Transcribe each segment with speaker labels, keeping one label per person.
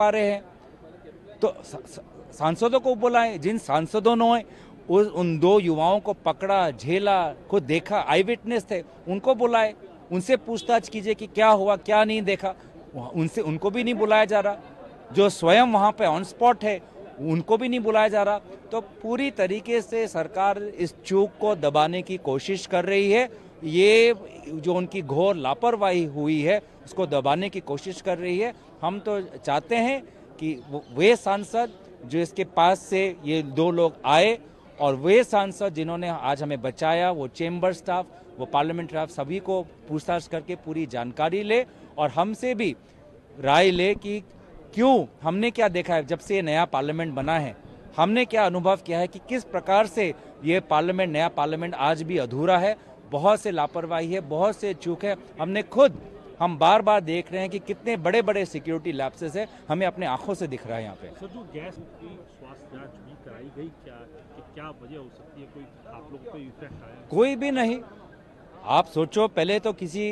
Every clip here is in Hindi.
Speaker 1: पा रहे हैं तो सांसदों को बुलाएं जिन सांसदों ने उन दो युवाओं को पकड़ा झेला को देखा आई विटनेस थे उनको बुलाए उनसे पूछताछ कीजिए कि क्या हुआ क्या नहीं देखा उनसे उनको भी नहीं बुलाया जा रहा जो स्वयं वहाँ पे ऑन स्पॉट है उनको भी नहीं बुलाया जा रहा तो पूरी तरीके से सरकार इस चूक को दबाने की कोशिश कर रही है ये जो उनकी घोर लापरवाही हुई है उसको दबाने की कोशिश कर रही है हम तो चाहते हैं कि वे सांसद जो इसके पास से ये दो लोग आए और वे सांसद जिन्होंने आज हमें बचाया वो चेम्बर स्टाफ वो पार्लियामेंट स्टाफ सभी को पूछताछ करके पूरी जानकारी ले और हमसे भी राय ले कि क्यों हमने क्या देखा है जब से ये नया पार्लियामेंट बना है हमने क्या अनुभव किया है कि किस प्रकार से ये पार्लियामेंट नया पार्लियामेंट आज भी अधूरा है बहुत से लापरवाही है बहुत से चूक है हमने खुद हम बार बार देख रहे हैं कि कितने बड़े बड़े सिक्योरिटी लैप्सेस है हमें अपने आंखों से दिख रहा है यहाँ पे सर जो गैस स्वास्थ्य जांच भी कराई गई क्या क्या वजह हो सकती है कोई आप लोग इफेक्ट आया कोई भी नहीं आप सोचो पहले तो किसी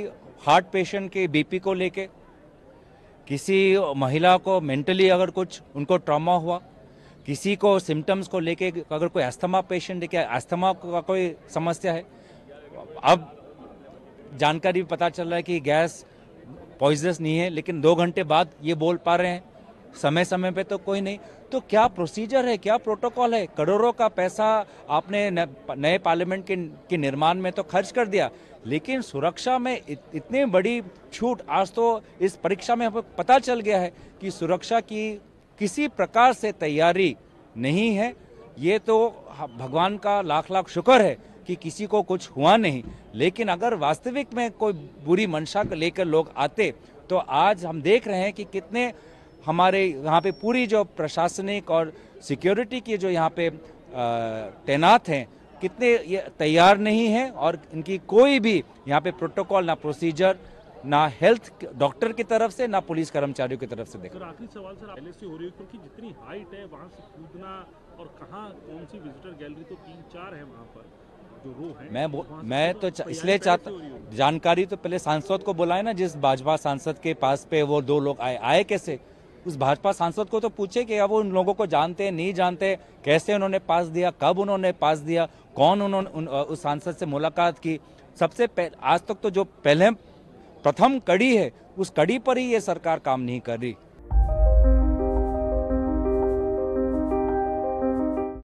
Speaker 1: हार्ट पेशेंट के बीपी को लेके किसी महिला को मेंटली अगर कुछ उनको ट्रॉमा हुआ किसी को सिम्टम्स को लेके अगर कोई अस्थमा पेशेंट है क्या अस्थमा का कोई समस्या है अब जानकारी भी पता चल रहा है कि गैस पॉइजनस नहीं है लेकिन दो घंटे बाद ये बोल पा रहे हैं समय समय पे तो कोई नहीं तो क्या प्रोसीजर है क्या प्रोटोकॉल है करोड़ों का पैसा आपने नए पार्लियामेंट के, के निर्माण में तो खर्च कर दिया लेकिन सुरक्षा में इत, इतनी बड़ी छूट आज तो इस परीक्षा में हमें पता चल गया है कि सुरक्षा की किसी प्रकार से तैयारी नहीं है ये तो भगवान का लाख लाख शुक्र है कि किसी को कुछ हुआ नहीं लेकिन अगर वास्तविक में कोई बुरी मंशा को लेकर लोग आते तो आज हम देख रहे हैं कि कितने हमारे यहाँ पे पूरी जो प्रशासनिक और सिक्योरिटी की जो यहाँ पे तैनात हैं कितने ये तैयार नहीं हैं और इनकी कोई भी यहाँ पे प्रोटोकॉल ना प्रोसीजर ना हेल्थ डॉक्टर की तरफ से ना पुलिस कर्मचारियों की तरफ से देखा आखिरी सवाल सर एल हो रही है क्योंकि जितनी हाइट है वहाँ से कूदना और कहाँ कौन सी विजिटर गैलरी तो तीन चार है वहाँ पर मैं मैं तो, तो इसलिए चाहता जानकारी तो पहले सांसद को बुलाए ना जिस भाजपा सांसद के पास पे वो दो लोग आए आए कैसे उस भाजपा सांसद को तो पूछे कि अब उन लोगों को जानते हैं नहीं जानते कैसे उन्होंने पास दिया कब उन्होंने पास दिया कौन उन्होंने उन, उस सांसद से मुलाकात की सबसे आज तक तो जो पहले प्रथम कड़ी है उस कड़ी पर ही ये सरकार काम नहीं कर रही